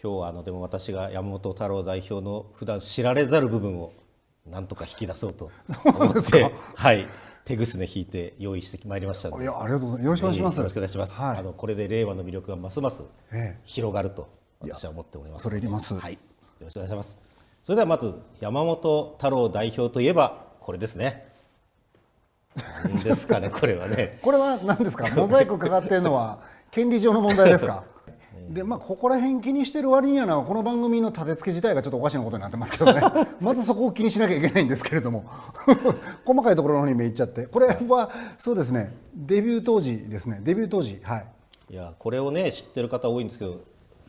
今日はあのでも私が山本太郎代表の普段知られざる部分をなんとか引き出そうと思ってはい手ぐすね引いて用意してまいりましたのでいやありがとうございますよろしくお願いします、よろしくお願いします、はい、あのこれで令和の魅力がますます広がると私は思っておりますそれりますはいよろしくお願いしますそれではまず山本太郎代表といえばこれですねですかねこれはね これは何ですかモザイクかかってるのは権利上の問題ですかでまあここら辺気にしてる割にはなこの番組の立て付け自体がちょっとおかしなことになってますけどね まずそこを気にしなきゃいけないんですけれども 細かいところの方に目いっちゃってこれはそうですねデビュー当時ですねデビュー当時はいいやこれをね知ってる方多いんですけど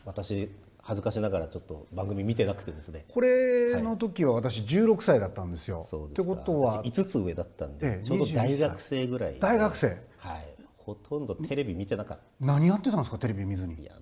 私恥ずかしながらちょっと番組見てなくてですねこれの時は私16歳だったんですよ、はい、ってことは5つ上だったんで、ええ、ちょうど大学生ぐらい大学生はいほとんどテレビ見てなかった何やってたんですかテレビ見ずにいや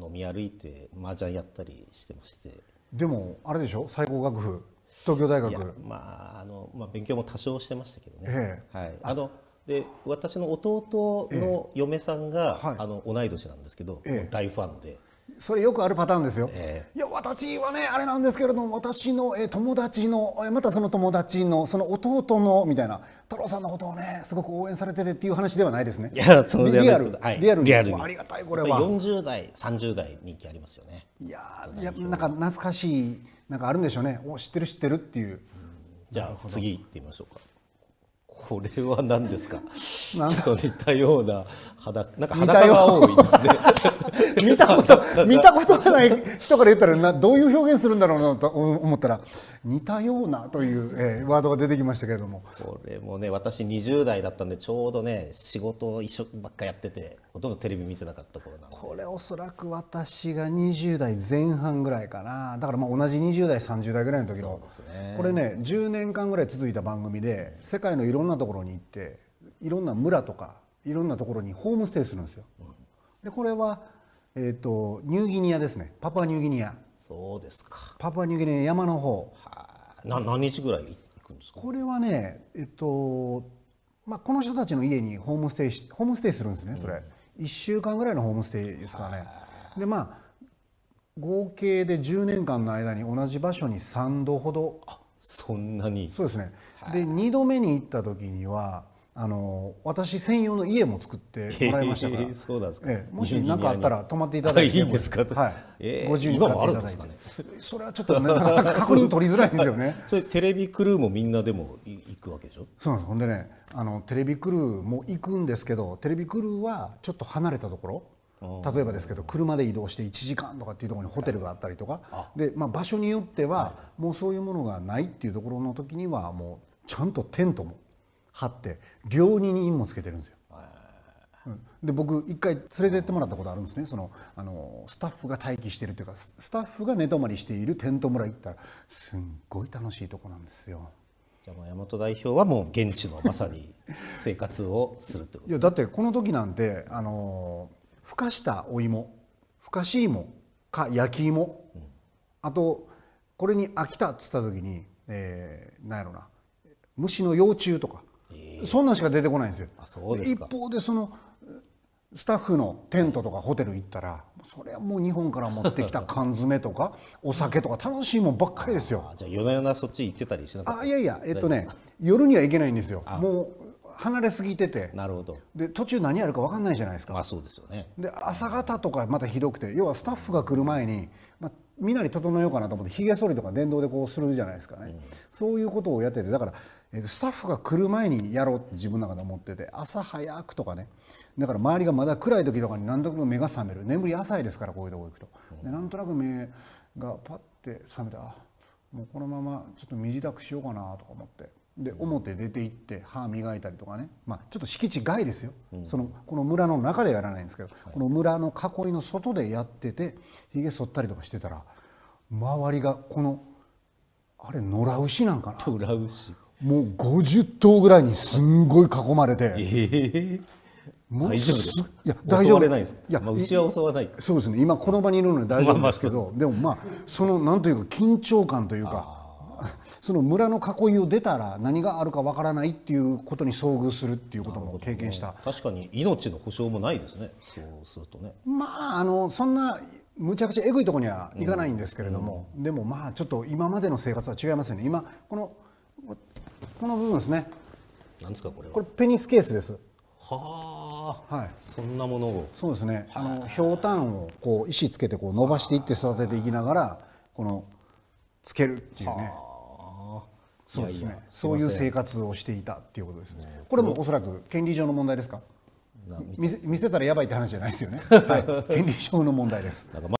飲み歩いて麻雀やったりしてましてでもあれでしょ最高学府東京大学まああの、まあ、勉強も多少してましたけどね、えー、はい、あので私の弟の嫁さんが、えーあの同い年なんですけど、えー、大ファンで。それよくあるパターンですよ、えー、いや私はねあれなんですけれども私の、え友達の、またその友達のその弟のみたいな太郎さんのことをねすごく応援されててっていう話ではないですねいやそうリアル、はい、リアルリアルにありがたいこれは40代30代人気ありますよねいやいやなんか懐かしいなんかあるんでしょうねお知ってる知ってるっていう、うじゃあ次いってみましょうかこれは何ですかちょっと似たような肌なんか裸が多いですね 見たこと見たことがない人から言ったらなどういう表現するんだろうなと思ったら似たようなという、えー、ワードが出てきましたけれどもこれもね私20代だったんでちょうどね仕事を一緒ばっかやっててほとんどテレビ見てなかった頃なでこれおそらく私が20代前半ぐらいかなだからまあ同じ20代30代ぐらいの時の、ね、これね10年間ぐらい続いた番組で世界のいろんなところに行っていろんな村とかいろんなところにホームステイするんですよ。でこれはえーと、ニューギニアですねパパニューギニアそうですかパパニューギニア山の方はあ。な何日ぐらい行くんですかこれはねえっとまあこの人たちの家にホームステイしホームステイするんですねそれ、うん、週間ぐらいのホームステイですからねでまあ合計で十年間の間に同じ場所に三度ほどあそんなにそうですねで二度目に行った時にはあの私専用の家も作ってもらいましたから、えー、もし何かあったら泊まっていただいていいですか、はいえー、ご自由に使っていただいて、ね、それはちょっと、ね、なかなか確認取りづらいんですよね それテレビクルーもみんなでも行くわけでしょそうなんですほんでねあのテレビクルーも行くんですけどテレビクルーはちょっと離れたところ例えばですけど車で移動して1時間とかっていうところにホテルがあったりとかで、まあ、場所によってはもうそういうものがないっていうところの時にはもうちゃんとテントも貼って両にもつけてるんですよ。で僕一回連れてってもらったことあるんですねそのあのスタッフが待機してるっていうかスタッフが寝泊まりしているテント村行ったらすんごい楽しいとこなんですよ。じゃあもう山本代表はもう現地のまさに 生活をするってこといやだってこの時なんてあのふかしたお芋ふかし芋か焼き芋、うん、あとこれに飽きたっつった時に、えー、何やろな虫の幼虫とかそんなんしか出てこないんですよ。あそうです一方でそのスタッフのテントとかホテル行ったらそれはもう日本から持ってきた缶詰とか お酒とか楽しいもんばっかりですよじゃあ夜な夜なそっち行ってたりしなかったあいやいやえっとね夜には行けないんですよもう離れすぎててなるほどで途中何やるか分かんないじゃないですか、まあ、そうですよねで朝方とかまたひどくて要はスタッフが来る前に、まあ、みなり整えようかなと思ってひげ剃りとか電動でこうするじゃないですかね、うん、そういうことをやっててだから、えー、スタッフが来る前にやろうって自分の中で思ってて朝早くとかねだから周りがまだ暗い時とかに何となく目が覚める眠り浅いですからこういうとこ行くと、うん、でなんとなく目がパッて覚めてあもうこのままちょっと身支度しようかなとか思ってで表出て行って歯磨いたりとかね、まあ、ちょっと敷地外ですよ、うん、そのこの村の中でやらないんですけど、はい、この村の囲いの外でやっててひげ剃ったりとかしてたら周りがこのあれ野良牛なんかな野良牛もう50頭ぐらいにすんごい囲まれて。えーもう大丈夫ですいや大丈夫いや、牛は襲わないそうですね今この場にいるので大丈夫ですけど、まあまあ、でもまあそのなんというか緊張感というかその村の囲いを出たら何があるかわからないっていうことに遭遇するっていうことも経験した、ね、確かに命の保証もないですねそうするとねまああのそんなむちゃくちゃえぐいところにはいかないんですけれども、うんうん、でもまあちょっと今までの生活は違いますよね今このこの部分ですねなんですかこれこれペニスケースですはあ、はい、そんなものをそうですねあのひょうたんをこう石つけてこう伸ばしていって育てていきながらこのつけるっていうねそうですねそういう生活をしていたっていうことですねこれもおそらく権利上の問題ですか見せ見せたらやばいって話じゃないですよね、はい、権利上の問題です